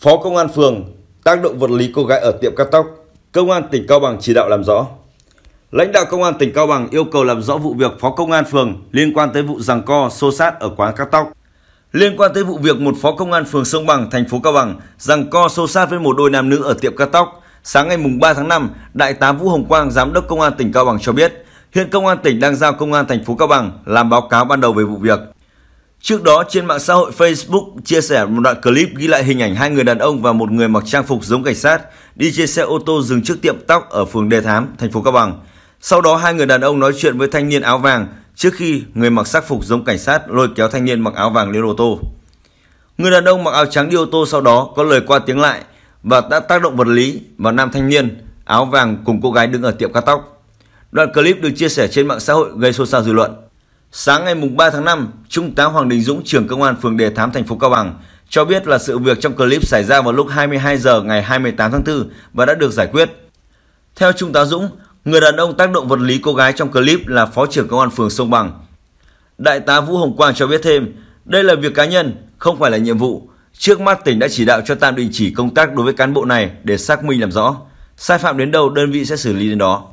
Phó Công an phường tác động vật lý cô gái ở tiệm cắt tóc, Công an tỉnh Cao Bằng chỉ đạo làm rõ. Lãnh đạo Công an tỉnh Cao Bằng yêu cầu làm rõ vụ việc Phó Công an phường liên quan tới vụ giằng co xô sát ở quán cắt tóc. Liên quan tới vụ việc một Phó Công an phường Sông Bằng, thành phố Cao Bằng giằng co xô sát với một đôi nam nữ ở tiệm cắt tóc, sáng ngày 3 tháng 5, Đại tá Vũ Hồng Quang, Giám đốc Công an tỉnh Cao Bằng cho biết, hiện Công an tỉnh đang giao Công an thành phố Cao Bằng làm báo cáo ban đầu về vụ việc. Trước đó trên mạng xã hội Facebook chia sẻ một đoạn clip ghi lại hình ảnh hai người đàn ông và một người mặc trang phục giống cảnh sát đi trên xe ô tô dừng trước tiệm tóc ở phường Đề Thám, thành phố Cao Bằng. Sau đó hai người đàn ông nói chuyện với thanh niên áo vàng trước khi người mặc sắc phục giống cảnh sát lôi kéo thanh niên mặc áo vàng lên ô tô. Người đàn ông mặc áo trắng đi ô tô sau đó có lời qua tiếng lại và đã tác động vật lý vào nam thanh niên áo vàng cùng cô gái đứng ở tiệm cắt tóc. Đoạn clip được chia sẻ trên mạng xã hội gây xôn xao dư luận. Sáng ngày 3 tháng 5, Trung tá Hoàng Đình Dũng, trưởng công an phường Đề Thám, thành phố Cao Bằng, cho biết là sự việc trong clip xảy ra vào lúc 22 giờ ngày 28 tháng 4 và đã được giải quyết. Theo Trung tá Dũng, người đàn ông tác động vật lý cô gái trong clip là phó trưởng công an phường Sông Bằng. Đại tá Vũ Hồng Quang cho biết thêm, đây là việc cá nhân, không phải là nhiệm vụ. Trước mắt tỉnh đã chỉ đạo cho tạm đình chỉ công tác đối với cán bộ này để xác minh làm rõ. Sai phạm đến đâu đơn vị sẽ xử lý đến đó.